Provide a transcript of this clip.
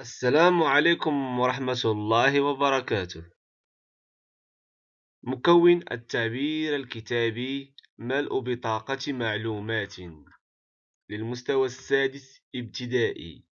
السلام عليكم ورحمة الله وبركاته مكون التعبير الكتابي ملء بطاقة معلومات للمستوى السادس ابتدائي